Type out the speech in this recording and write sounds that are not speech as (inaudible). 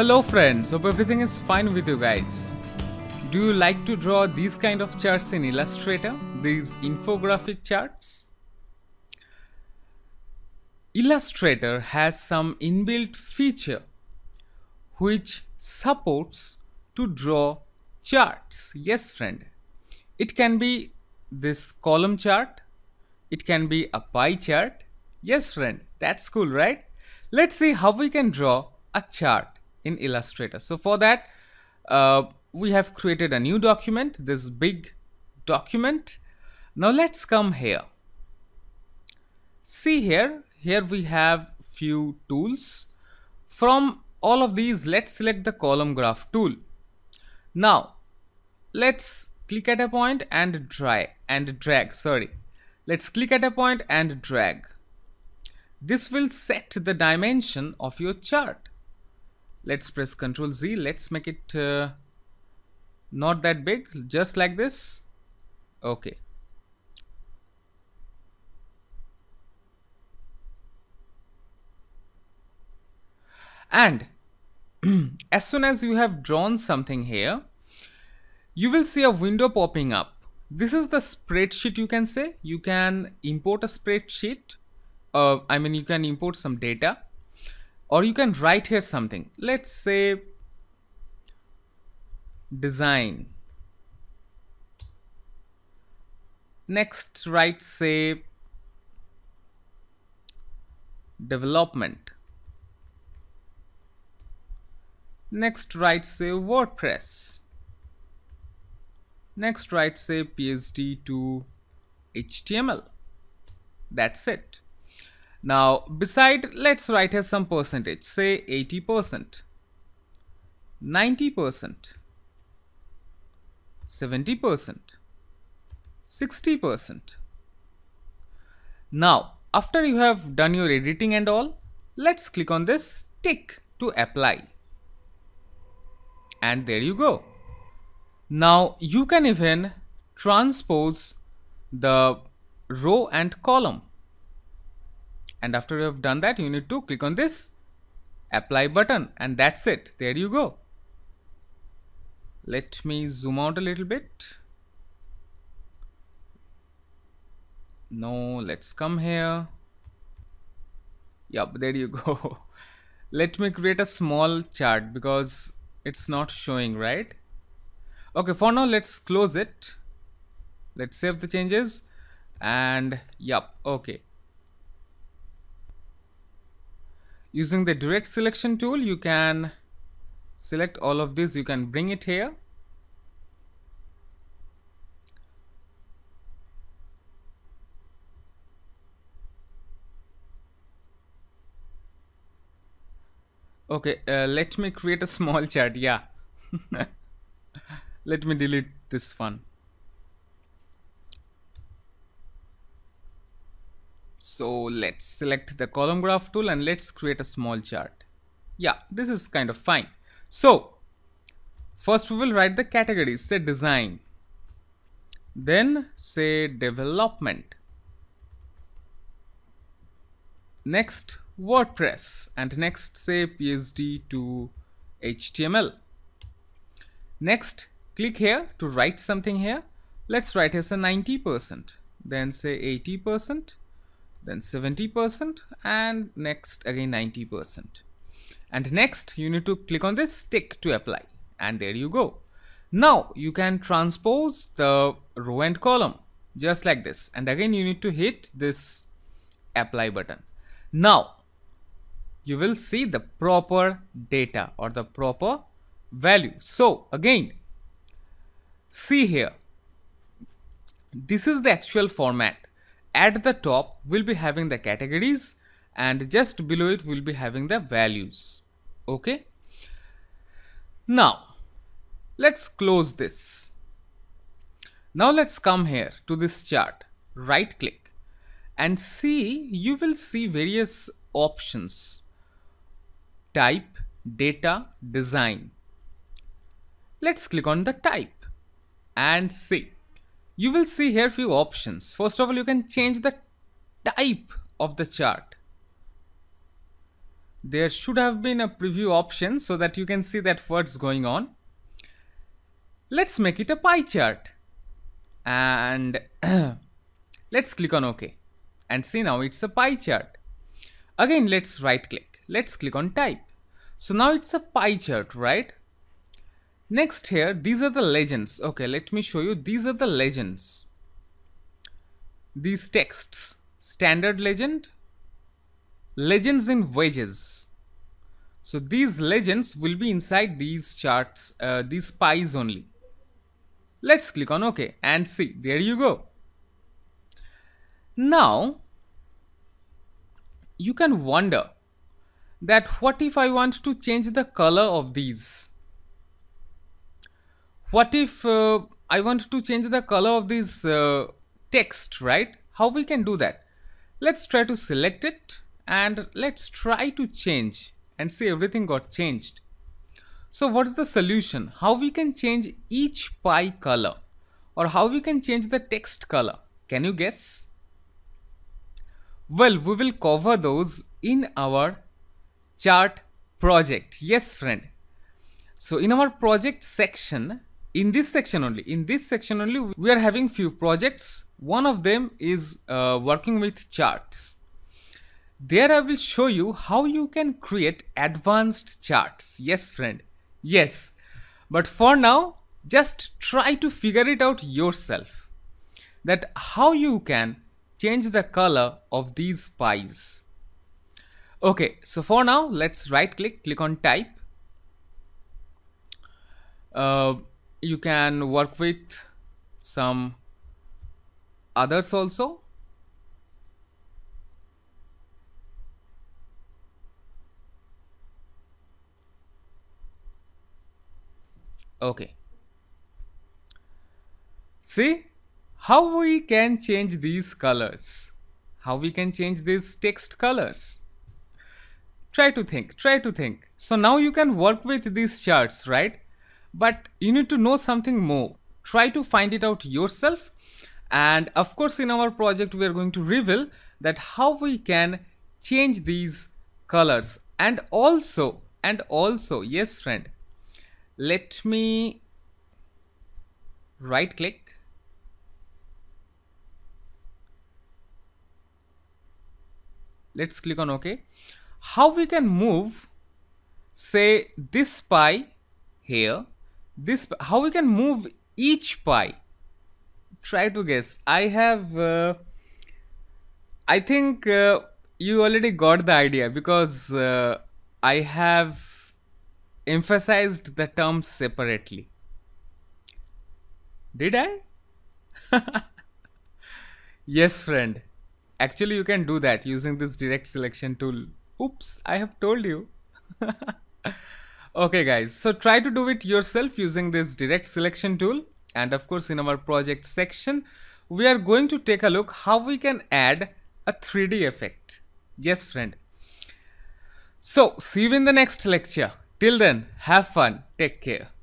Hello friends, hope everything is fine with you guys. Do you like to draw these kind of charts in Illustrator, these infographic charts? Illustrator has some inbuilt feature which supports to draw charts. Yes friend, it can be this column chart, it can be a pie chart. Yes friend, that's cool right? Let's see how we can draw a chart in Illustrator. So for that, uh, we have created a new document, this big document. Now let's come here. See here, here we have few tools. From all of these, let's select the column graph tool. Now, let's click at a point and drag and drag, sorry. Let's click at a point and drag. This will set the dimension of your chart let's press ctrl z let's make it uh, not that big just like this okay and (clears throat) as soon as you have drawn something here you will see a window popping up this is the spreadsheet you can say you can import a spreadsheet uh, I mean you can import some data or you can write here something let's say design next write say development next write say wordpress next write say phd to html that's it now beside let's write here some percentage say 80%, 90%, 70%, 60%. Now after you have done your editing and all, let's click on this tick to apply. And there you go. Now you can even transpose the row and column and after you have done that you need to click on this apply button and that's it there you go let me zoom out a little bit no let's come here yep there you go (laughs) let me create a small chart because it's not showing right okay for now let's close it let's save the changes and yep okay using the direct selection tool you can select all of this you can bring it here okay uh, let me create a small (laughs) chart yeah (laughs) let me delete this one So let's select the column graph tool and let's create a small chart. Yeah, this is kind of fine. So first we will write the categories, say design, then say development, next WordPress and next say PSD to HTML. Next, click here to write something here. Let's write as a 90%, then say 80%, then 70% and next again 90%. And next you need to click on this tick to apply and there you go. Now you can transpose the row and column just like this and again you need to hit this apply button. Now you will see the proper data or the proper value. So again see here this is the actual format at the top we'll be having the categories and just below it we'll be having the values okay now let's close this now let's come here to this chart right click and see you will see various options type data design let's click on the type and see you will see here few options. First of all, you can change the type of the chart. There should have been a preview option so that you can see that what's going on. Let's make it a pie chart and (clears throat) let's click on OK and see now it's a pie chart. Again, let's right click. Let's click on type. So now it's a pie chart, right? next here these are the legends okay let me show you these are the legends these texts standard legend legends in wedges. so these legends will be inside these charts uh, these pies only let's click on ok and see there you go now you can wonder that what if I want to change the color of these what if uh, I want to change the color of this uh, text, right? How we can do that? Let's try to select it and let's try to change and see everything got changed. So what's the solution? How we can change each pie color or how we can change the text color? Can you guess? Well, we will cover those in our chart project. Yes, friend. So in our project section, in this section only in this section only we are having few projects one of them is uh, working with charts there i will show you how you can create advanced charts yes friend yes but for now just try to figure it out yourself that how you can change the color of these pies okay so for now let's right click click on type uh, you can work with some others also okay see how we can change these colors how we can change these text colors try to think try to think so now you can work with these charts right but you need to know something more. Try to find it out yourself. And of course, in our project, we are going to reveal that how we can change these colors. And also, and also, yes, friend, let me right click let's click on ok how we can move say this pie here this how we can move each pie. try to guess i have uh, i think uh, you already got the idea because uh, i have emphasized the terms separately did i (laughs) yes friend actually you can do that using this direct selection tool oops i have told you (laughs) Okay guys, so try to do it yourself using this direct selection tool and of course in our project section we are going to take a look how we can add a 3D effect. Yes friend. So see you in the next lecture. Till then have fun. Take care.